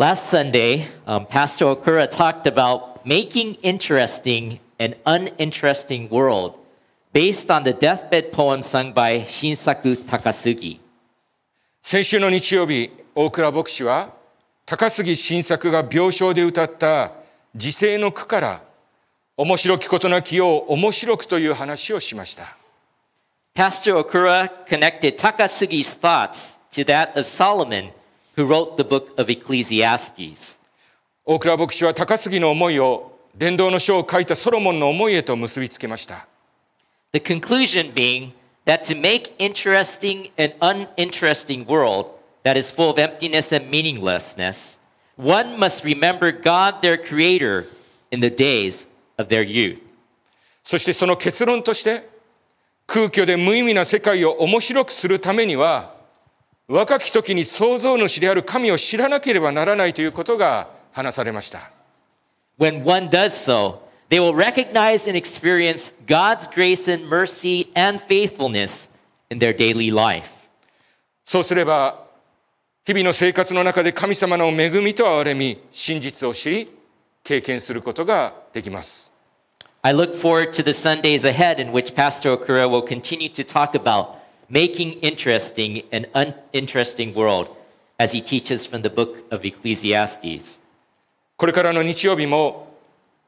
Last Sunday, um, Pastor Okura talked about making interesting an uninteresting world based on the deathbed poem sung by Shinsaku Takasugi. 先週の日曜日、大倉牧師は高杉晋作が病床で歌った自世の句から面白きことなきを面白くという話をしました。Pastor Okura connected Takasugi's thoughts to that of Solomon who wrote the book of Ecclesiastes. 大倉牧師は高杉の思いを伝道の書を書いたソロモンの思いへと結びつけました。The conclusion being that to make interesting an uninteresting world that is full of emptiness and meaninglessness, one must remember God, their creator, in the days of their youth. そしてその結論として、空虚で無意味な世界を面白くするためには、若き時に創造主である神を知らなければならないということが話されました。When one does so, they will recognize and experience God's grace and mercy and faithfulness in their daily life. そうすれば、日々の生活の中で神様の恵みと憐れみ、真実を知り、経験することができます。I look forward to the Sundays ahead in which Pastor Okura will continue to talk about making interesting an uninteresting world, as he teaches from the book of Ecclesiastes. これからの日曜日も、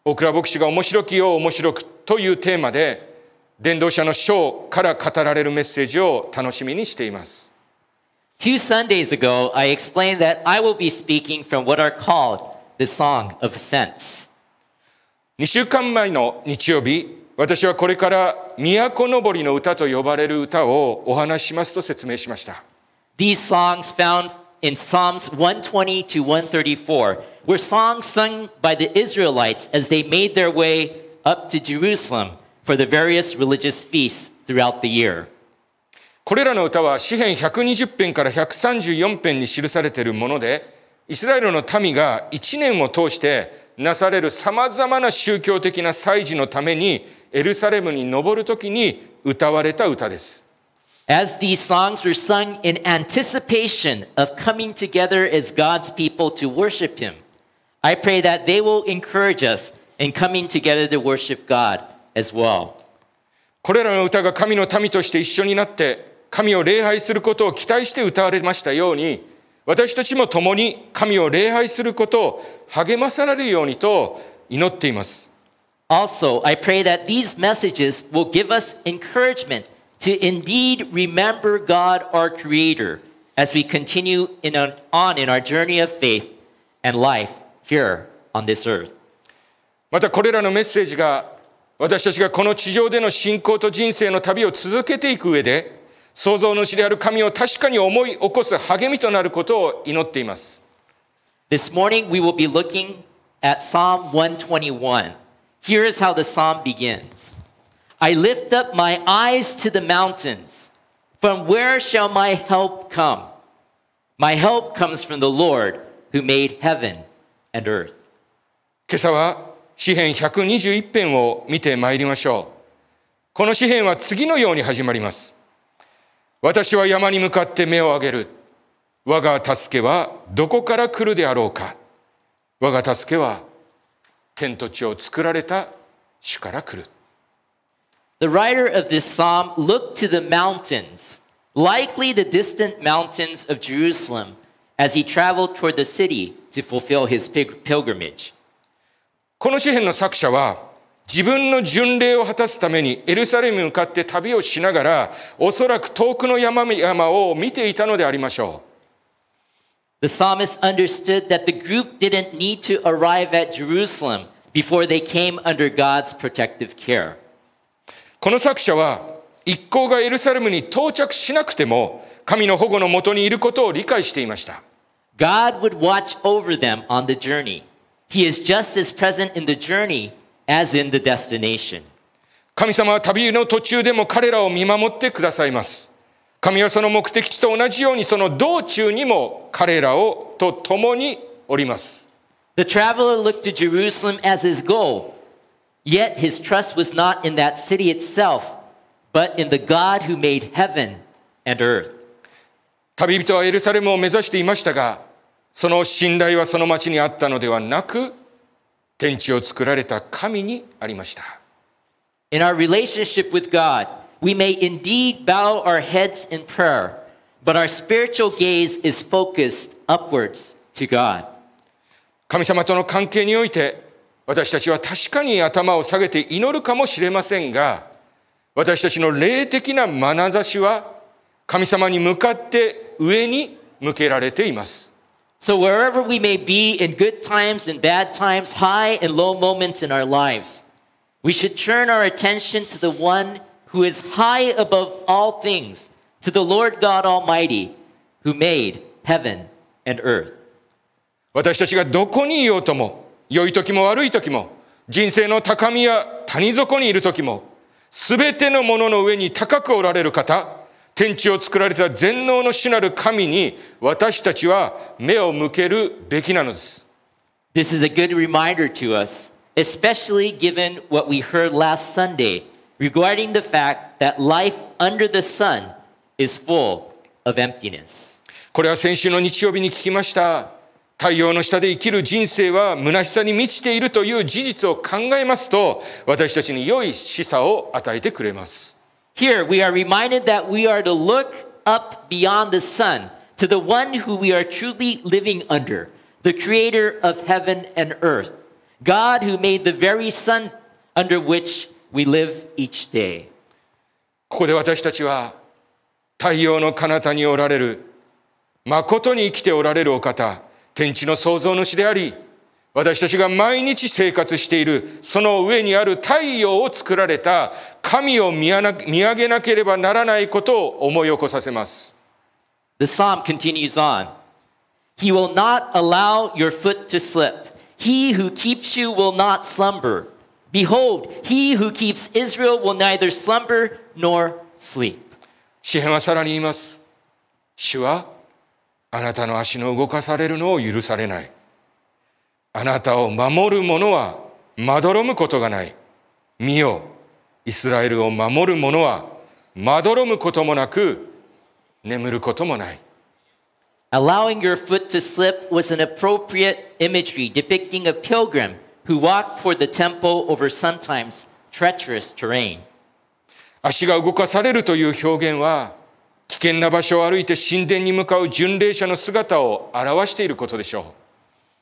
大倉牧師が面白きよう面白くというテーマで、伝道者の章から語られるメッセージを楽しみにしています。Two Sundays ago, I explained that I will be speaking from what are called the Song of Ascents. 2週間前の日曜日、私はこれから都登りの歌と呼ばれる歌をお話しますと説明しました。These songs found in Psalms 120 to 134 were songs sung by the Israelites as they made their way up to Jerusalem for the various religious feasts throughout the year. これらの歌は詩編120編から134編に記されているもので、イスラエルの民が1年を通してなされる様々な宗教的な祭事のためにエルサレムに登るときに歌われた歌です。As these songs were sung in anticipation of coming together as God's people to worship Him, I pray that they will encourage us in coming together to worship God as well. これらの歌が神の民として一緒になって、神を礼拝することを期待して歌われましたように、私たちも共に神を礼拝することを励まされるようにと祈っています。Also, I pray that these messages will give us encouragement to indeed remember God, our Creator, as we continue in our, on in our journey of faith and life here on this earth. またこれらのメッセージが私たちがこの地上での信仰と人生の旅を続けていく上で創造主である神を確かに思い起こす励みとなることを祈っています。This morning we will be looking at Psalm 121. Here is how the psalm begins I lift up my eyes to the mountains. From where shall my help come? My help comes from the Lord who made heaven and earth. 今朝は詩編121編を見てまいりましょう。この詩編は次のように始まります。私は山に向かって目を上げる。我が助けはどこから来るであろうか。我が助けは天と地を作られた主から来る。The writer of this psalm looked to the mountains, likely the distant mountains of Jerusalem, as he traveled toward the city to fulfill his pilgrimage. この詩篇の作者は自分の巡礼を果たすためにエルサレムに向かって旅をしながらおそらく遠くの山々を見ていたのでありましょう。The psalmist understood that the group didn't need to arrive at Jerusalem before they came under God's protective care. この作者は一行がエルサレムに到着しなくても神の保護のもとにいることを理解していました。God would watch over them on the journey. He is just as present in the journey as in the destination. 神様は旅の途中でも彼らを見守ってくださいます。神はその目的地と同じようにその道中にも彼らをと共におります。The traveler looked to Jerusalem as his goal, yet his trust was not in that city itself, but in the God who made heaven and earth. 旅人はエルサレムを目指していましたが、その信頼はその町にあったのではなく、天地を作られた神にありました。In our relationship with God, we may indeed bow our heads in prayer, but our spiritual gaze is focused upwards to God. 神様との関係において私たちは確かに頭を下げて祈るかもしれませんが私たちの霊的な眼差しは神様に向かって上に向けられています。So wherever we may be in good times and bad times, high and low moments in our lives, we should turn our attention to the one who is high above all things, to the Lord God Almighty, who made heaven and earth. 私たちがどこにいようとも、良い時も悪い時も、人生の高みや谷底にいる時も、すべてのものの上に高くおられる方、天地を作られた全能の主なる神に私たちは目を向けるべきなのです。This is a good reminder to us, especially given what we heard last Sunday regarding the fact that life under the sun is full of emptiness. これは先週の日曜日に聞きました。太陽の下で生きる人生は虚しさに満ちているという事実を考えますと、私たちに良い示唆を与えてくれます。Here we are reminded that we are to look up beyond the sun to the one who we are truly living under, the creator of heaven and earth, God who made the very sun under which we live each day. ここで私たちは太陽の彼方におられる、誠に生きておられるお方、天地の創造主であり、私たちが毎日生活している、その上にある太陽を作られた神を見上げなければならないことを思い起こさせます。The psalm continues on. He will not allow your foot to slip. He who keeps you will not slumber. Behold, he who keeps Israel will neither slumber nor sleep. 詩編はさらに言います。主はあなたの足の動かされるのを許されない。あなたを守る者はまどろむことがない。見よ、イスラエルを守る者はまどろむこともなく眠ることもない。Allowing your foot to slip was an appropriate imagery depicting a pilgrim who walked toward the temple over sometimes treacherous terrain. 足が動かされるという表現は危険な場所を歩いて神殿に向かう巡礼者の姿を表していることでしょう。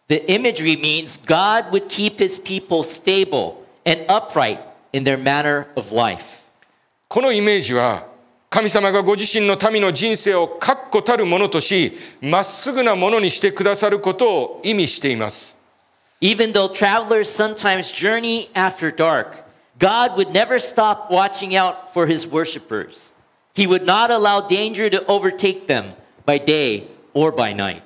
The imagery means God would keep his people stable and upright in their manner of life. このイメージは神様がご自身の民の人生を確固たるものとし、まっすぐなものにしてくださることを意味しています。Even though travelers sometimes journey after dark, God would never stop watching out for his worshippers. He would not allow danger to overtake them by day or by night.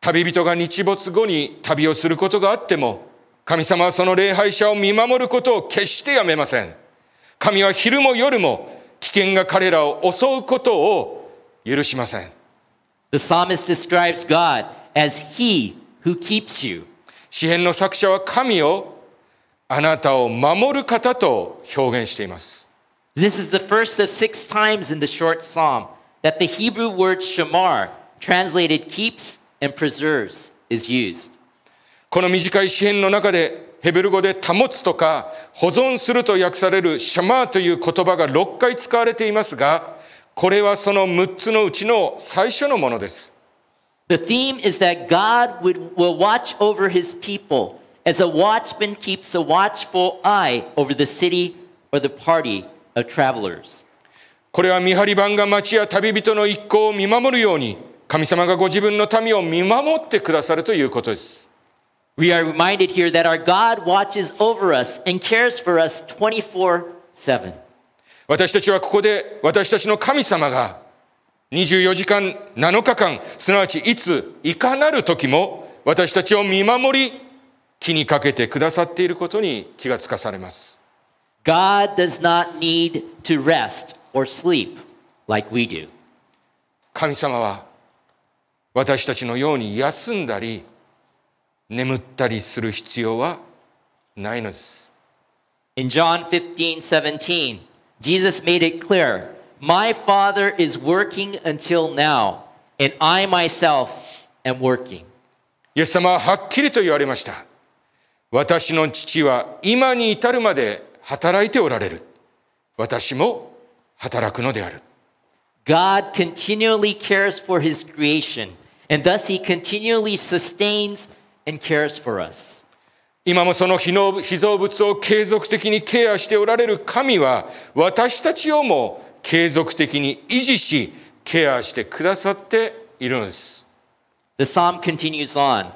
旅人が日没後に旅をすることがあっても、神様はその礼拝者を見守ることを決してやめません。神は昼も夜も危険が彼らを襲うことを許しません。The psalmist describes God as He who keeps you. 詩篇の作者は神をあなたを守る方と表現しています。This is the first of six times in the short psalm that the Hebrew word shamar, translated keeps and preserves, is used. この短い詩篇の中でヘベル語で保つとか保存すると訳されるシャマーという言葉が6回使われていますが、これはその6つのうちの最初のものです。The theme is that God would, will watch over his people as a watchman keeps a watchful eye over the city or the party of travelers. これは見張り番が町や旅人の一行を見守るように神様がご自分の民を見守ってくださるということです。We are reminded here that our God watches over us and cares for us 24-7. 私たちはここで私たちの神様が24時間7日間、すなわちいつ、いかなる時も私たちを見守り、気にかけてくださっていることに気がつかされます。God does not need to rest or sleep like we do. 神様は私たちのように休んだり眠ったりする必要はないのです。In John 15:17, Jesus made it clear, "My Father is working until now, and I myself am working." イエス様ははっきりと言われました。私の父は今に至るまで働いておられる。私も働くのである。God continually cares for his creation, and thus he continually sustains and cares for us. 今もその秘蔵物を継続的にケアしておられる神は私たちをも継続的に維持しケアしてくださっているんです。The psalm continues on.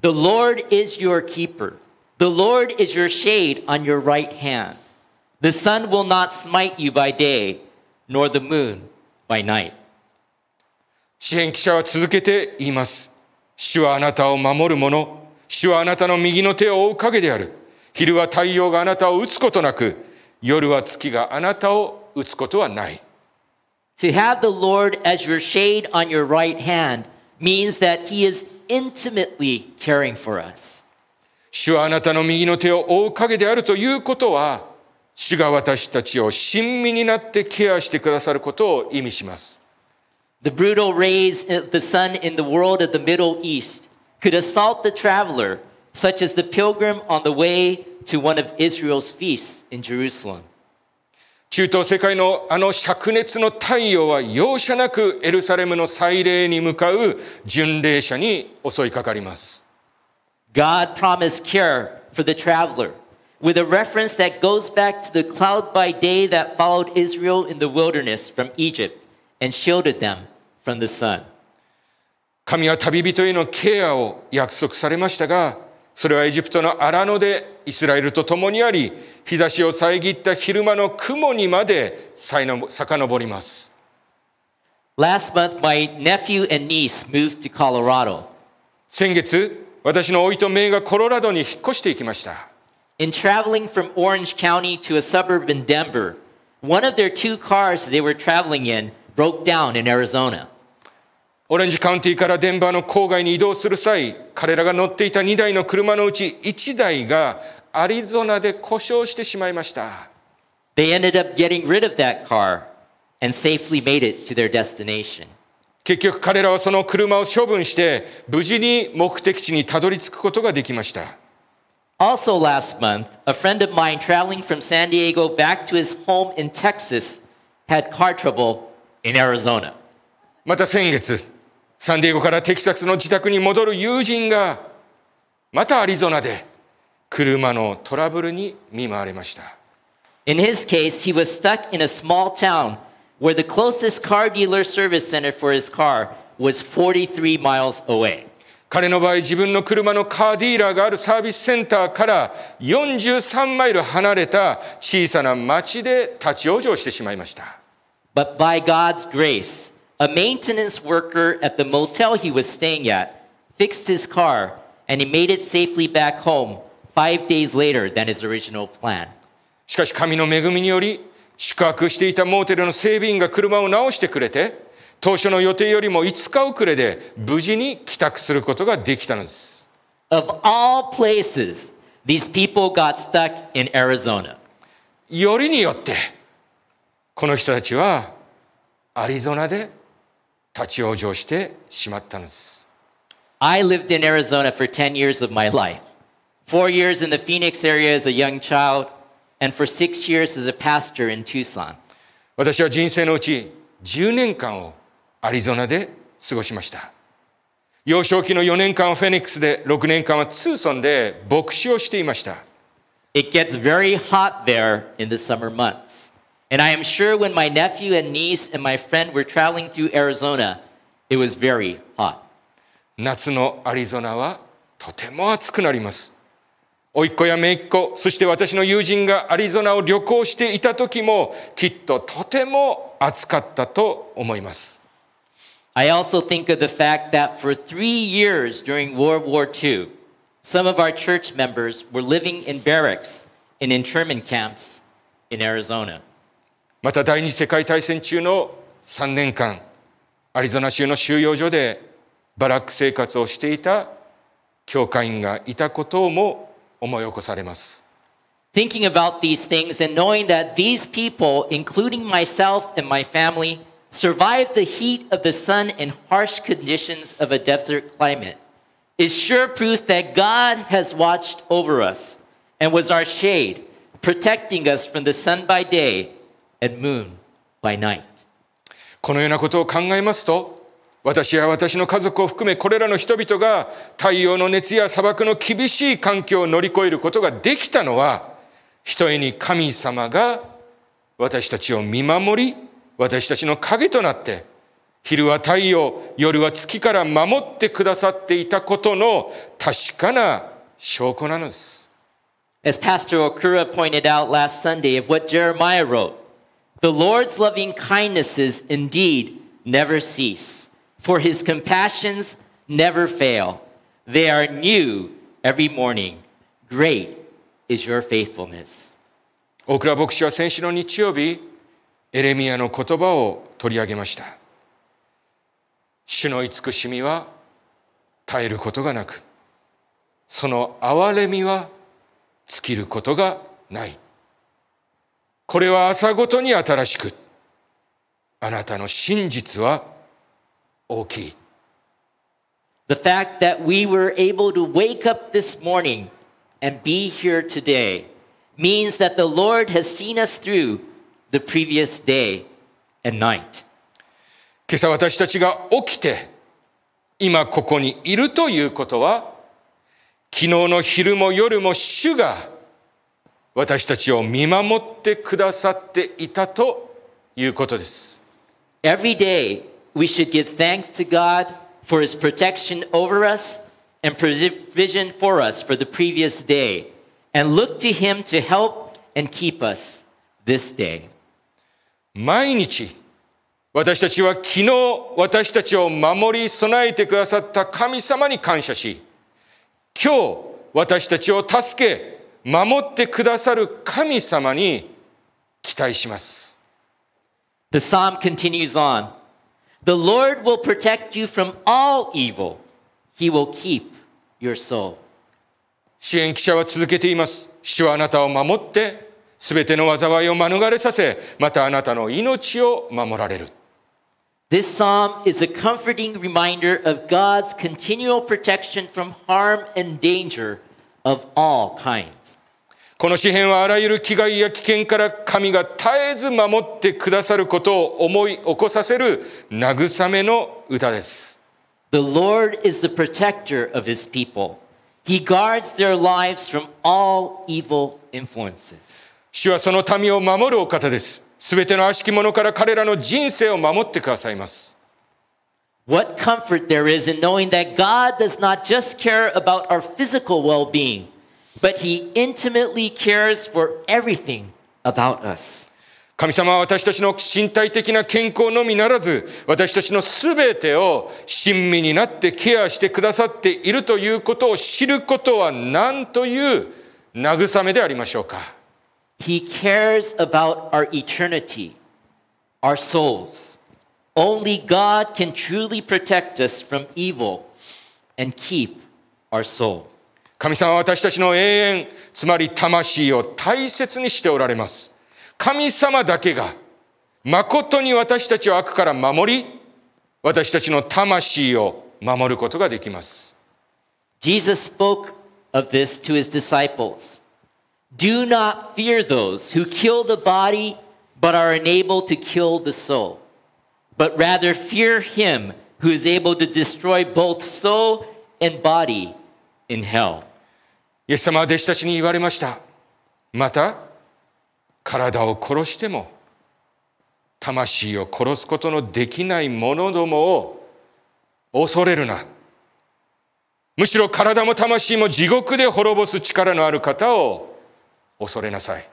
The Lord is your keeper. The Lord is your shade on your right hand. The sun will not smite you by day, nor the moon by night. 支援記者は続けて言います。主はあなたを守る者、主はあなたの右の手を追う影である。昼は太陽があなたを打つことなく、夜は月があなたを打つことはない。To have the Lord as your shade on your right hand means that He is intimately caring for us. 主はあなたの右の手を覆う影であるということは、主が私たちを親身になってケアしてくださることを意味します。The brutal rays of the sun in the world of the Middle East could assault the traveler, such as the pilgrim on the way to one of Israel's feasts in Jerusalem. 中東世界のあの灼熱の太陽は容赦なくエルサレムの祭礼に向かう巡礼者に襲いかかります。God promised care for the traveler with a reference that goes back to the cloud by day that followed Israel in the wilderness from Egypt and shielded them from the sun. 神は旅人へのケアを約束されましたが、それはエジプトの荒野でイスラエルと共にあり、日差しを遮った昼間の雲にまで遡ります。Last month, my nephew and niece moved to Colorado. 先月、私の老いと姪がコロラドに引っ越していきました。In traveling from Orange County to a suburb in Denver, one of their two cars they were traveling in broke down in Arizona. オレンジカウンティからデンバーの郊外に移動する際、彼らが乗っていた2台の車のうち1台がアリゾナで故障してしまいました。They ended up getting rid of that car and safely made it to their destination. 結局彼らはその車を処分して無事に目的地にたどり着くことができました。Also last month, a friend of mine traveling from San Diego back to his home in Texas had car trouble in Arizona. また先月、サンディエゴからテキサスの自宅に戻る友人が、またアリゾナで車のトラブルに見舞われました。In his case, he was stuck in a small town where the closest car dealer service center for his car was 43 miles away. 彼の場合、自分の車のカーディーラーがあるサービスセンターから43マイル離れた小さな町で立ち往生してしまいました。But by God's grace, a maintenance worker at the motel he was staying at fixed his car and he made it safely back home five days later than his original plan. しかし神の恵みにより、宿泊していたモーテルの整備員が車を直してくれて、当初の予定よりも5日遅れで無事に帰宅することができたのです。Of all places, these people got stuck in Arizona. よりによって、この人たちはアリゾナで立ち往生してしまったのです。I lived in Arizona for 10 years of my life. 4 years in the Phoenix area as a young child. and for six years as a pastor in Tucson. 私は人生のうち10年間をアリゾナで過ごしました。幼少期の4年間はフェニックスで、6年間はツーソンで牧師をしていました。It gets very hot there in the summer months. And I am sure when my nephew and niece and my friend were traveling through Arizona, it was very hot. 夏のアリゾナはとても暑くなります。甥っ子や姪っ子、そして私の友人がアリゾナを旅行していた時も、きっととても暑かったと思います。I also think of the fact that for three years during World War II, some of our church members were living in barracks and internment camps in Arizona. また第二次世界大戦中の3年間、アリゾナ州の収容所でバラック生活をしていた教会員がいたことも思い起こされます。Thinking about these things and knowing that these people, including myself and my family, survived the heat of the sun and harsh conditions of a desert climate is sure proof that God has watched over us and was our shade, protecting us from the sun by day and moon by night. このようなことを考えますと、私や私の家族を含めこれらの人々が太陽の熱や砂漠の厳しい環境を乗り越えることができたのは、ひとえに神様が私たちを見守り、私たちの影となって、昼は太陽、夜は月から守ってくださっていたことの確かな証拠なのです。As Pastor Okura pointed out last Sunday of what Jeremiah wrote, the Lord's loving kindnesses indeed never cease. for his compassions never fail. They are new every morning. Great is your faithfulness. 大倉牧師は先週の日曜日、エレミアの言葉を取り上げました。主の慈しみは耐えることがなく、その憐れみは尽きることがない。これは朝ごとに新しく、あなたの真実は大きい。The fact that we were able to wake up this morning and be here today means that the Lord has seen us through the previous day and night. 今朝私たちが起きて今ここにいるということは昨日の昼も夜も主が私たちを見守ってくださっていたということです。Every day we should give thanks to God for his protection over us and provision for us for the previous day, and look to him to help and keep us this day. 毎日私たちは昨日私たちを守り備えてくださった神様に感謝し今日私たちを助け守ってくださる神様に期待します。The psalm continues on. The Lord will protect you from all evil. He will keep your soul. 支援記者は続けています。主はあなたを守って、すべての災いを免れさせ、またあなたの命を守られる。This psalm is a comforting reminder of God's continual protection from harm and danger of all kinds. この詩篇はあらゆる危害や危険から神が絶えず守ってくださることを思い起こさせる慰めの歌です。The Lord is the protector of his people. He guards their lives from all evil influences. 主はその民を守るお方です。すべての悪しき者から彼らの人生を守ってくださいます。What comfort there is in knowing that God does not just care about our physical well being. but he intimately cares for everything about us. 神様は私たちの身体的な健康のみならず、私たちのすべてを親身になってケアしてくださっているということを知ることは何という慰めでありましょうか。He cares about our eternity, our souls. Only God can truly protect us from evil and keep our souls. 神様は私たちの永遠、つまり魂を大切にしておられます。神様だけが、誠に私たちを悪から守り、私たちの魂を守ることができます。Jesus spoke of this to his disciples. Do not fear those who kill the body but are unable to kill the soul, but rather fear him who is able to destroy both soul and body in hell. イエス様は弟子たちに言われました。また、体を殺しても、魂を殺すことのできない者どもを恐れるな。むしろ体も魂も地獄で滅ぼす力のある方を恐れなさい。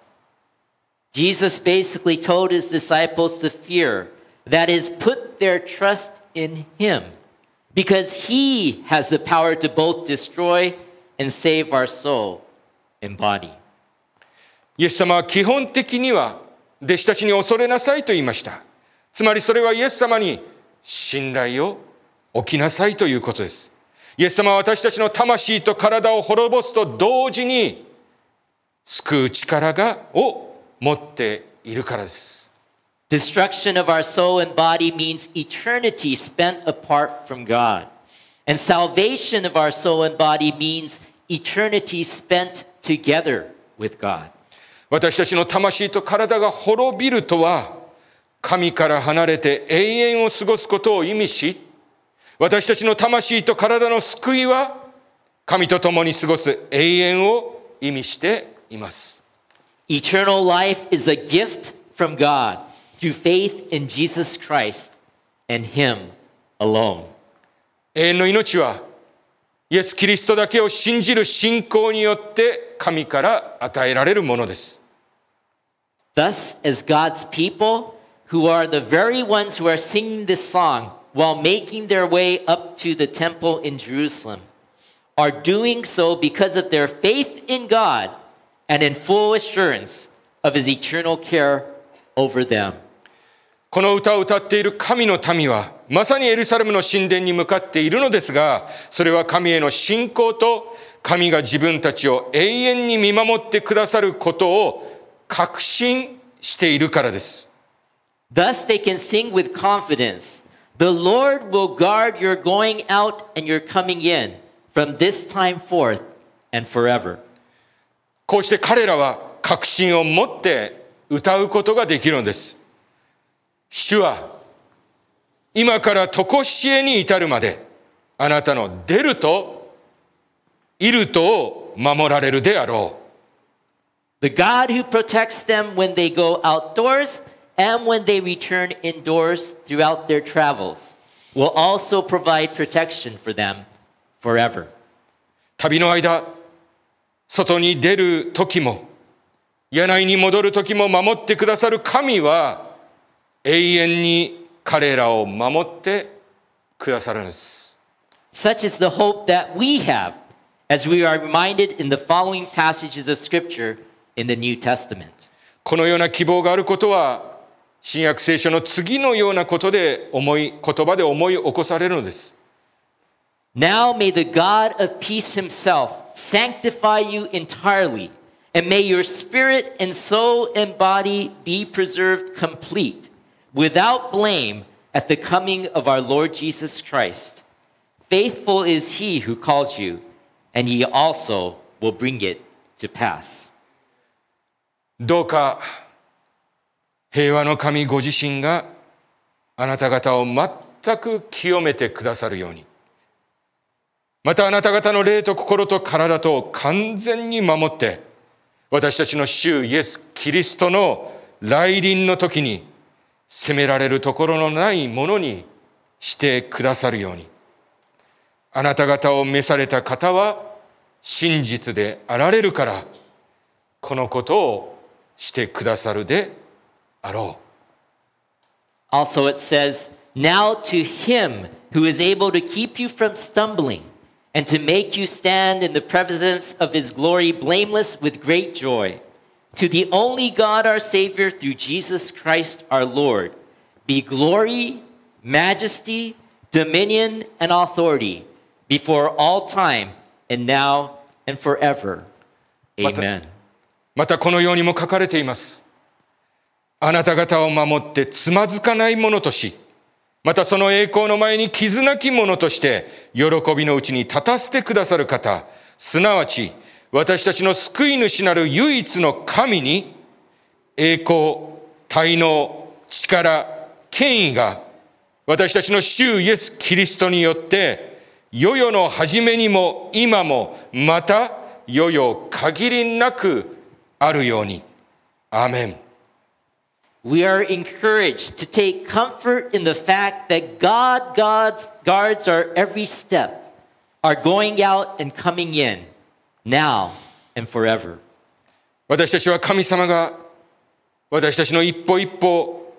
Jesus basically told his disciples to fear, that is, put their trust in him, because he has the power to both destroy and save our soul and body. イエス様は基本的には弟子たちに恐れなさいと言いました。つまりそれはイエス様に信頼を置きなさいということです。イエス様は私たちの魂と体を滅ぼすと同時に救う力がを持っているからです。Destruction of our soul and body means eternity spent apart from God. And salvation of our soul and body means eternity spent together with God. 私たちの魂と体が滅びるとは、神から離れて永遠を過ごすことを意味し、私たちの魂と体の救いは、神と共に過ごす永遠を意味しています。Eternal life is a gift from God through faith in Jesus Christ and Him alone. 永遠の命は、イエス・キリストだけを信じる信仰によって神から与えられるものです。Thus, as God's people, who are the very ones who are singing this song while making their way up to the temple in Jerusalem, are doing so because of their faith in God and in full assurance of His eternal care over them. この歌を歌っている神の民は、まさにエルサレムの神殿に向かっているのですが、それは神への信仰と神が自分たちを永遠に見守ってくださることを確信しているからです。Thus they can sing with confidence, The Lord will guard your going out and your coming in from this time forth and forever. こうして彼らは確信を持って歌うことができるのです。主は今から常しえに至るまで、あなたの出ると、いるとを守られるであろう。The God who protects them when they go outdoors and when they return indoors throughout their travels will also provide protection for them forever. 旅の間、外に出る時も、柳に戻る時も守ってくださる神は永遠に彼らを守ってくださるんです。Such is the hope that we have, as we are reminded in the following passages of Scripture in the New Testament. このような希望があることは、新約聖書の次のようなことで思い、言葉で思い起こされるのです。Now may the God of peace himself sanctify you entirely, and may your spirit and soul and body be preserved complete. without blame at the coming of our Lord Jesus Christ. Faithful is he who calls you, and he also will bring it to pass. どうか平和の神ご自身があなた方を全く清めてくださるようにまたあなた方の霊と心と体とを完全に守って私たちの主イエス・キリストの来臨の時に責められるところのないものにしてくださるようにあなた方を召された方は真実であられるからこのことをしてくださるであろう。Also it says, Now to him who is able to keep you from stumbling and to make you stand in the presence of his glory blameless with great joy. To the only God our Savior, through Jesus Christ our Lord, be glory, majesty, dominion, and authority before all time and now and forever. Amen. またこのようにも書かれています。あなた方を守ってつまずかないものとし、またその栄光の前に傷なき者として、喜びのうちに立たせてくださる方、すなわち、私たちの救い主なる唯一の神に栄光、滞納、力、権威が私たちの主イエス・キリストによって世々の初めにも今もまた世々限りなくあるように。アーメン。We are encouraged to take comfort in the fact that God God's guards our every step, our going out and coming in. now and forever. 私たちは神様が私たちの一歩一歩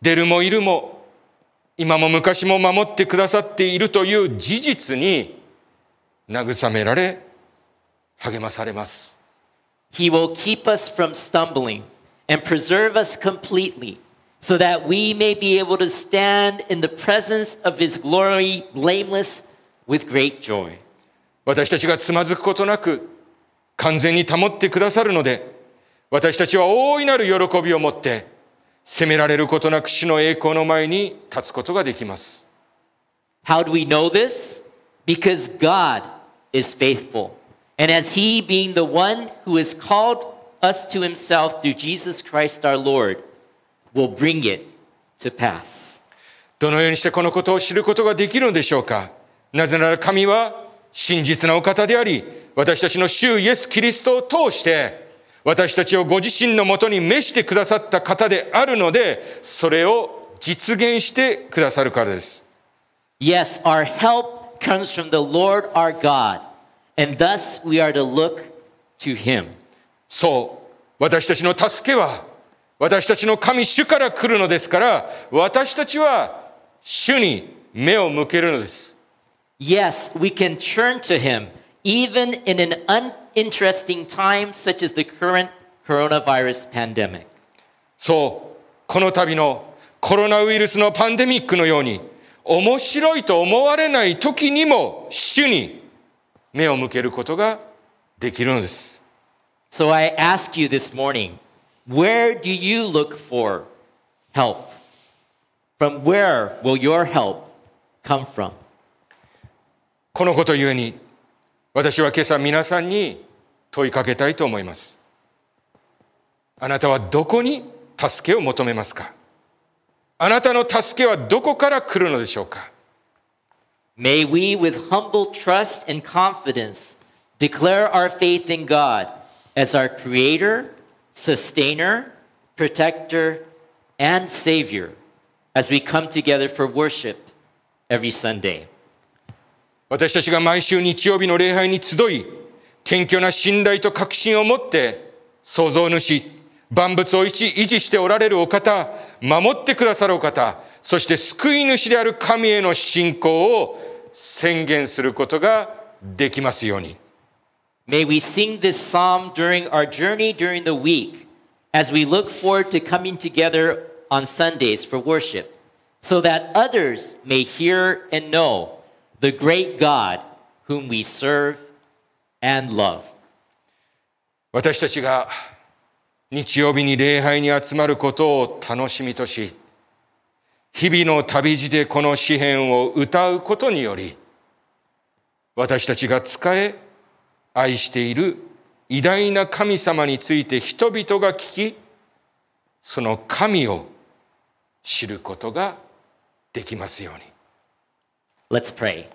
出るもいるも今も昔も守ってくださっているという事実に慰められ励まされます。He will keep us from stumbling and preserve us completely so that we may be able to stand in the presence of His glory blameless with great joy. 私たちがつまずくことなく完全に保ってくださるので、私たちは大いなる喜びを持って、責められることなく主の栄光の前に立つことができます。How do we know this? Because God is faithful. And as He, being the one who has called us to Himself through Jesus Christ our Lord, will bring it to pass. どのようにしてこのことを知ることができるのでしょうかなぜなら神は真実なお方であり、私たちの主イエス・キリストを通して、私たちをご自身のもとに召してくださった方であるので、それを実現してくださるからです。Yes, our help comes from the Lord our God, and thus we are to look to Him. そう、私たちの助けは、私たちの神主から来るのですから、私たちは主に目を向けるのです。Yes, we can turn to Him even in an uninteresting time such as the current coronavirus pandemic. そう、この度のコロナウイルスのパンデミックのように面白いと思われない時にも主に目を向けることができるのです。So I ask you this morning, where do you look for help? From where will your help come from? このことゆえに私は今朝皆さんに問いかけたいと思いますあなたはどこに助けを求めますかあなたの助けはどこから来るのでしょうか May we with humble trust and confidence declare our faith in God as our creator, sustainer, protector, and savior as we come together for worship every Sunday. 私たちが毎週日曜日の礼拝に集い、謙虚な信頼と確信を持って、創造主、万物を維持しておられるお方、守ってくださるお方、そして救い主である神への信仰を宣言することができますように。May we sing this psalm during our journey during the week as we look forward to coming together on Sundays for worship so that others may hear and know the great God whom we serve and love. 私たちが日曜日に礼拝に集まることを楽しみとし、日々の旅路でこの詩篇を歌うことにより、私たちが仕え、愛している偉大な神様について人々が聞き、その神を知ることができますように。Let's pray.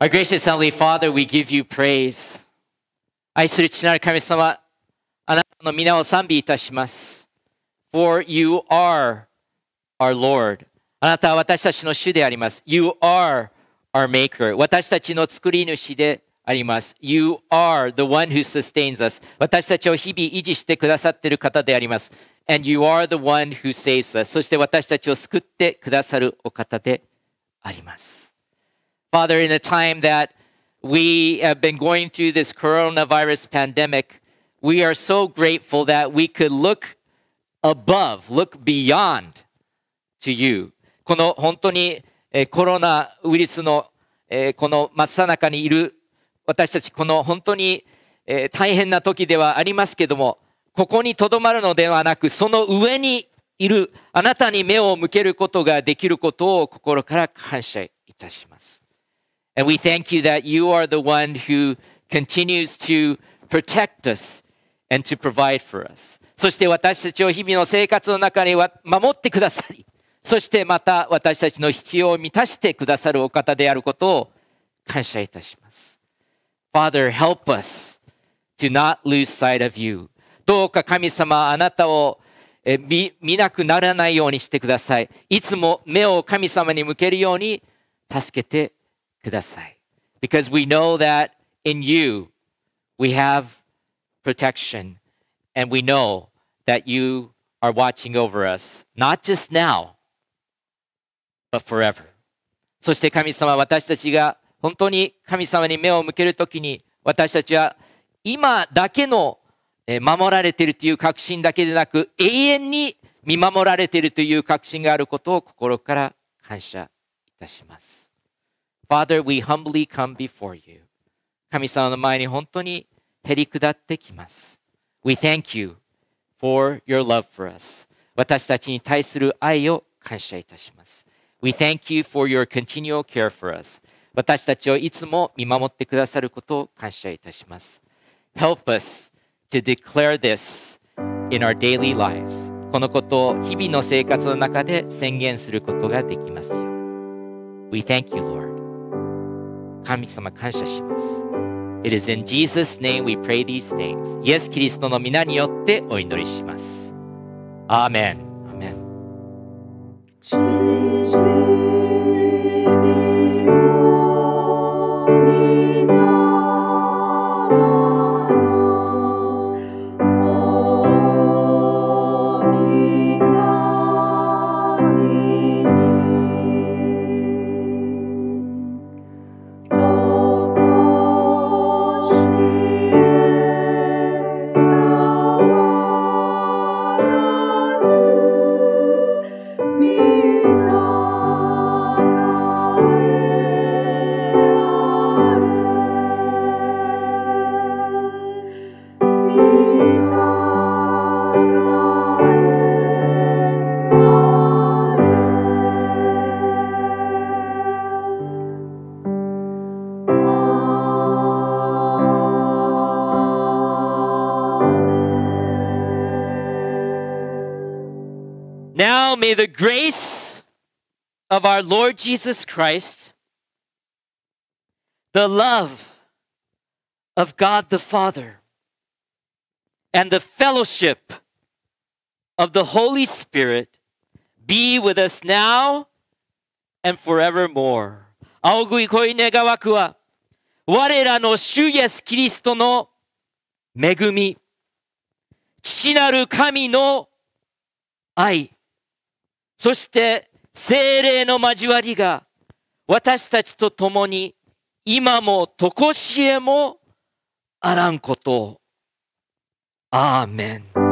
our gracious Heavenly Father, we give you praise. 愛する父なる神様、あなたの皆を賛美いたします。For you are our Lord. あなたは私たちの主であります。You are our Maker. 私たちの作り主で、あります。You are the one who sustains us. 私たちを日々維持してくださっている方であります。And you are the one who saves us. そして私たちを救ってくださるお方であります。Father, in a time that we have been going through this coronavirus pandemic, we are so grateful that we could look above, look beyond to you. この本当にコロナウイルスのこの真っ只中にいる私たちこの本当に、大変な時ではありますけども、ここにとどまるのではなく、その上にいるあなたに目を向けることができることを心から感謝いたします。And we thank you that you are the one who continues to protect us and to provide for us. そして私たちを日々の生活の中には守ってくださり、そしてまた私たちの必要を満たしてくださるお方であることを感謝いたします。Father, help us to not lose sight of you. どうか神様、あなたを見見なくならないようにしてください。いつも目を神様に向けるように助けてください。Because we know that in you we have protection and we know that you are watching over us, not just now, but forever. そして神様、私たちが本当に神様に目を向けるときに、私たちは今だけの守られているという確信だけでなく、永遠に見守られているという確信があることを心から感謝いたします。Father, we humbly come before you. 神様の前に本当にへり下ってきます。We thank you for your love for us. 私たちに対する愛を感謝いたします。We thank you for your continual care for us. 私たちをいつも見守ってくださることを感謝いたします。Help us to declare this in our daily lives. このことを日々の生活の中で宣言することができますよ。We thank you, Lord. 神様感謝します。It is in Jesus' name we pray these things. イエス・キリストの皆によってお祈りします。アーメン。アーメン。May the grace of our Lord Jesus Christ, the love of God the Father, and the fellowship of the Holy Spirit be with us now and forevermore. 仰ぐ憩い願わくは、我らの主イエス・キリストの恵み、父なる神の愛、そして精霊の交わりが私たちと共に今もとこしえもあらんことを。アーメン。